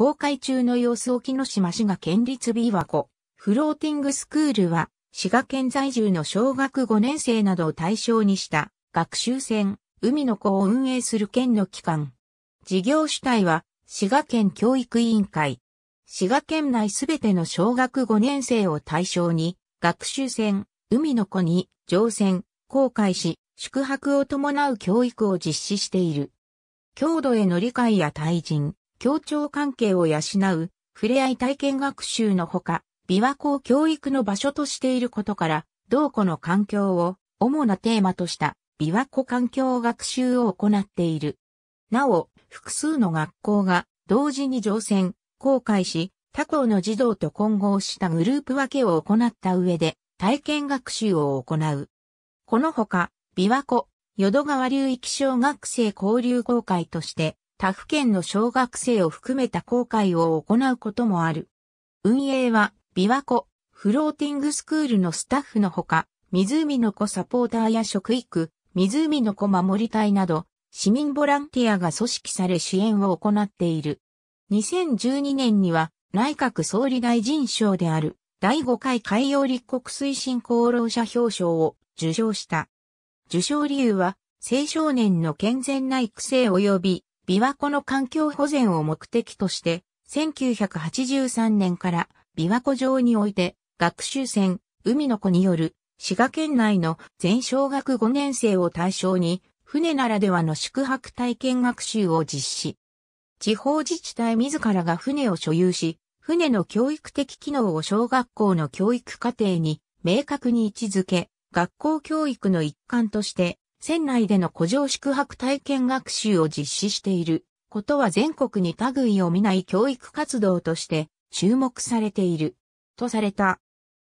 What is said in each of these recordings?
公開中の様子を木島滋賀県立琵琶湖フローティングスクールは滋賀県在住の小学5年生などを対象にした学習船海の子を運営する県の機関。事業主体は滋賀県教育委員会。滋賀県内すべての小学5年生を対象に学習船海の子に乗船、航海し、宿泊を伴う教育を実施している。郷土への理解や退陣、協調関係を養う、触れ合い体験学習のほか、琵琶湖を教育の場所としていることから、同湖の環境を主なテーマとした琵琶湖環境学習を行っている。なお、複数の学校が同時に乗船、航海し、他校の児童と混合したグループ分けを行った上で体験学習を行う。このほか、琵琶湖、淀川流域小学生交流公開として、他府県の小学生を含めた公開を行うこともある。運営は、琵琶湖、フローティングスクールのスタッフのほか、湖の子サポーターや食育、湖の子守り隊など、市民ボランティアが組織され支援を行っている。2012年には、内閣総理大臣賞である、第5回海洋立国推進功労者表彰を受賞した。受賞理由は、青少年の健全な育成及び琵琶湖の環境保全を目的として、1983年から琵琶湖上において、学習船、海の子による、滋賀県内の全小学5年生を対象に、船ならではの宿泊体験学習を実施。地方自治体自らが船を所有し、船の教育的機能を小学校の教育課程に明確に位置づけ、学校教育の一環として船内での古城宿泊体験学習を実施していることは全国に類を見ない教育活動として注目されているとされた。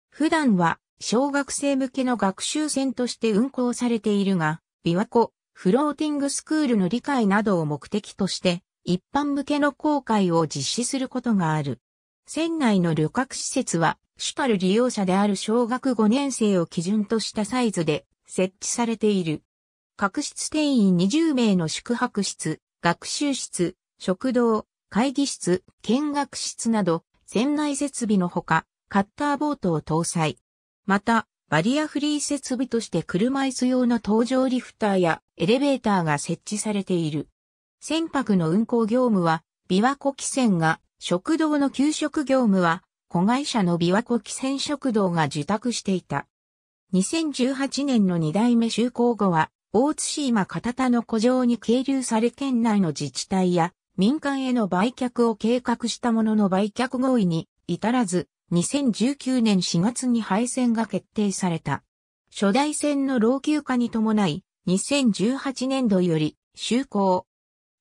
普段は小学生向けの学習船として運航されているが、琵琶湖、フローティングスクールの理解などを目的として一般向けの航海を実施することがある。船内の旅客施設は主たる利用者である小学5年生を基準としたサイズで設置されている。各室定員20名の宿泊室、学習室、食堂、会議室、見学室など、船内設備のほか、カッターボートを搭載。また、バリアフリー設備として車椅子用の搭乗リフターやエレベーターが設置されている。船舶の運航業務は、琵琶湖汽船が、食堂の給食業務は、子会社の琵琶湖汽船食堂が受託していた。2018年の2代目就航後は、大津島片田の古城に係留され県内の自治体や民間への売却を計画したものの売却合意に至らず、2019年4月に廃線が決定された。初代線の老朽化に伴い、2018年度より就航。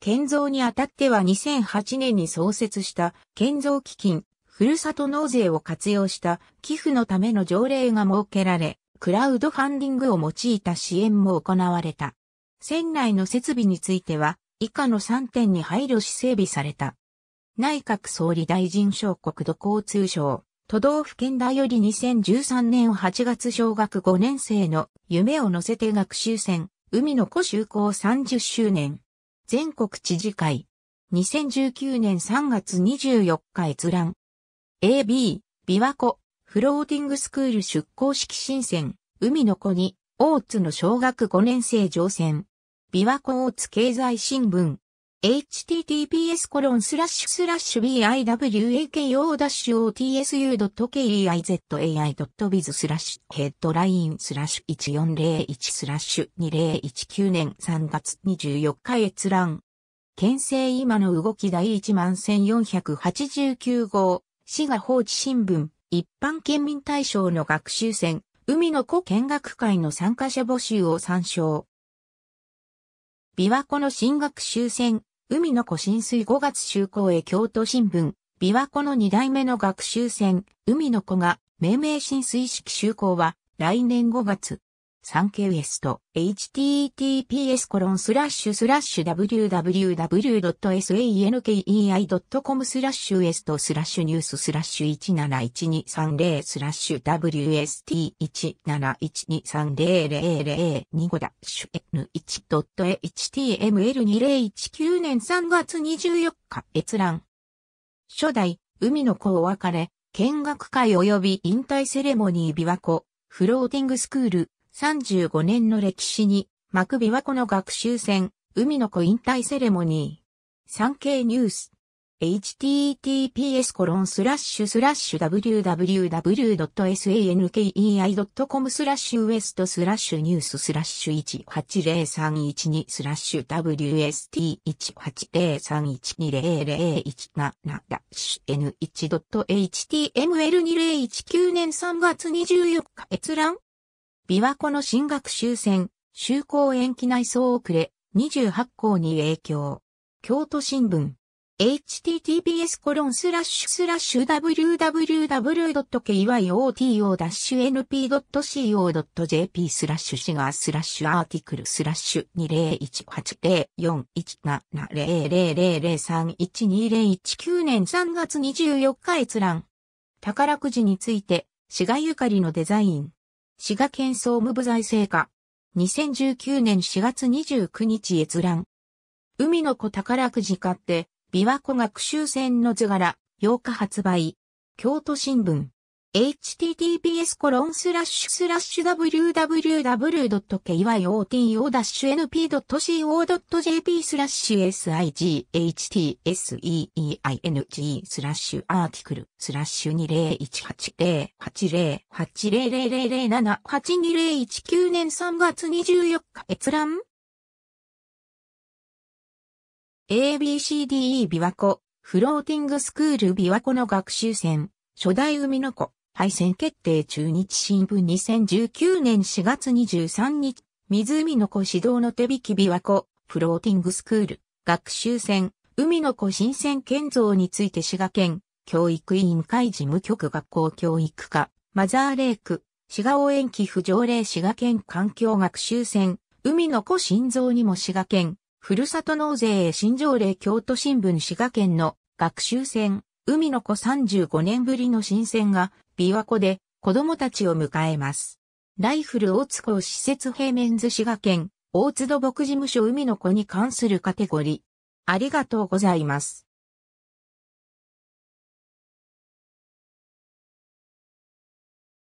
建造にあたっては2008年に創設した建造基金、ふるさと納税を活用した寄付のための条例が設けられ、クラウドファンディングを用いた支援も行われた。船内の設備については、以下の3点に配慮し整備された。内閣総理大臣小国土交通省、都道府県だより2013年8月小学5年生の夢を乗せて学習船、海の子就航30周年。全国知事会。2019年3月24日閲覧。AB、琵琶湖、フローティングスクール出向式新鮮、海の子に、大津の小学5年生乗船。琵琶湖大津経済新聞。https コロンスラッシュスラッシュ biwako-otsu.keizai.biz スラッシュヘッドラインスラッシュ1401スラッシュ2019年3月24日閲覧。県政今の動き第1万1489号、滋賀放置新聞。一般県民対象の学習船、海の子見学会の参加者募集を参照。琵琶湖の新学習船、海の子浸水5月就航へ京都新聞、琵琶湖の2代目の学習船、海の子が命名浸水式就航は来年5月。サンケウエスト、https コロンスラッシュスラッシュ www.sankei.com スラッシュウエストスラッシュニューススラッシュ171230スラッシュ WST1712300025 ダッシュ N1.html2019 年3月24日閲覧。初代、海の子お別れ、見学会及び引退セレモニー琵琶湖、フローティングスクール、35年の歴史に、幕琵琶湖の学習船、海の子引退セレモニー。産経ニュース。https コロンスラッシュスラッシュ www.sankei.com スラッシュウエストスラッシュニューススラッシュ180312スラッシュ WST1803120017 ダッシュ N1.html2019 年3月24日閲覧琵琶湖の新学習戦、就航延期内装遅れ、28校に影響。京都新聞。https コロンスラッシュスラッシュ www.kyoto-np.co.jp スラッシュシガースラッシュアーティクルスラッシュ2 0 1 8 0 4 1 7 0 0 0 3 1 2 0 1 9年3月24日閲覧。宝くじについて、志賀ゆかりのデザイン。滋賀県総務部財政課。2019年4月29日閲覧。海の子宝くじ買って、琵琶湖学習船の図柄、8日発売。京都新聞。https コロンスラッシュスラッシュ www.kyoto-np.co.jp スラッシュ s i g h t s e e i n g スラッシュアーティクルスラッシュ2018080800078219年3月24日閲覧 ABCDE 琵琶湖フローティングスクール琵琶湖の学習船初代海の子敗戦決定中日新聞2019年4月23日、湖の子指導の手引き琵琶湖、フローティングスクール、学習船、海の子新鮮建造について滋賀県、教育委員会事務局学校教育課、マザーレイク、滋賀応援寄付条例滋賀県環境学習船、海の子新造にも滋賀県、ふるさと納税新条例京都新聞滋賀県の学習船、海の子35年ぶりの新船が琵琶湖で子供たちを迎えます。ライフル大津港施設平面図滋賀県大津土木事務所海の子に関するカテゴリー。ありがとうございます。